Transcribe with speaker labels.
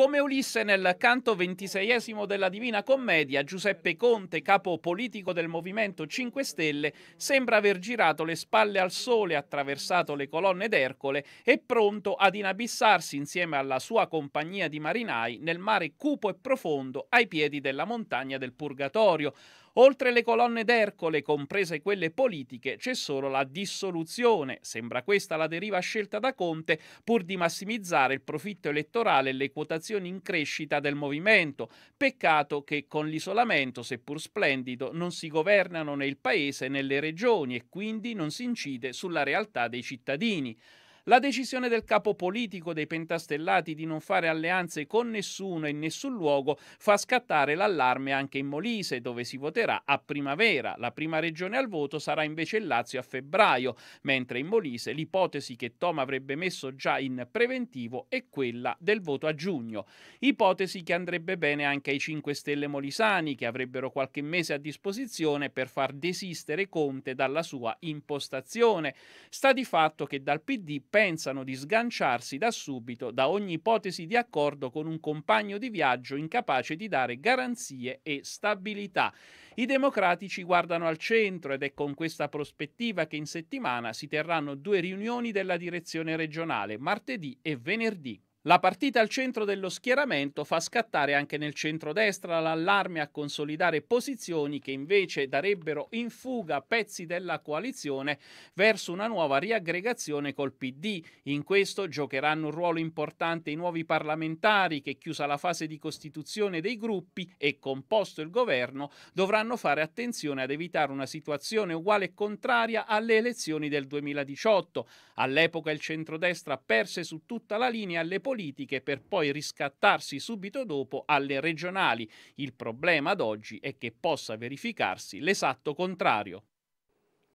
Speaker 1: Come Ulisse nel canto ventiseiesimo della Divina Commedia, Giuseppe Conte, capo politico del Movimento 5 Stelle, sembra aver girato le spalle al sole, attraversato le colonne d'Ercole e pronto ad inabissarsi insieme alla sua compagnia di marinai nel mare cupo e profondo ai piedi della montagna del Purgatorio. Oltre le colonne d'Ercole, comprese quelle politiche, c'è solo la dissoluzione. Sembra questa la deriva scelta da Conte pur di massimizzare il profitto elettorale e le quotazioni frazione in crescita del movimento. Peccato che con l'isolamento, seppur splendido, non si governano né il paese né le regioni e quindi non si incide sulla realtà dei cittadini. La decisione del capo politico dei pentastellati di non fare alleanze con nessuno e in nessun luogo fa scattare l'allarme anche in Molise, dove si voterà a primavera. La prima regione al voto sarà invece il Lazio a febbraio, mentre in Molise l'ipotesi che Tom avrebbe messo già in preventivo è quella del voto a giugno. Ipotesi che andrebbe bene anche ai 5 Stelle molisani, che avrebbero qualche mese a disposizione per far desistere Conte dalla sua impostazione. Sta di fatto che dal PD pensano di sganciarsi da subito da ogni ipotesi di accordo con un compagno di viaggio incapace di dare garanzie e stabilità. I democratici guardano al centro ed è con questa prospettiva che in settimana si terranno due riunioni della direzione regionale, martedì e venerdì. La partita al centro dello schieramento fa scattare anche nel centrodestra l'allarme a consolidare posizioni che invece darebbero in fuga pezzi della coalizione verso una nuova riaggregazione col PD. In questo giocheranno un ruolo importante i nuovi parlamentari che, chiusa la fase di costituzione dei gruppi e composto il governo, dovranno fare attenzione ad evitare una situazione uguale e contraria alle elezioni del 2018. All'epoca il centrodestra perse su tutta la linea le posizioni politiche per poi riscattarsi subito dopo alle regionali. Il problema ad oggi è che possa verificarsi l'esatto contrario.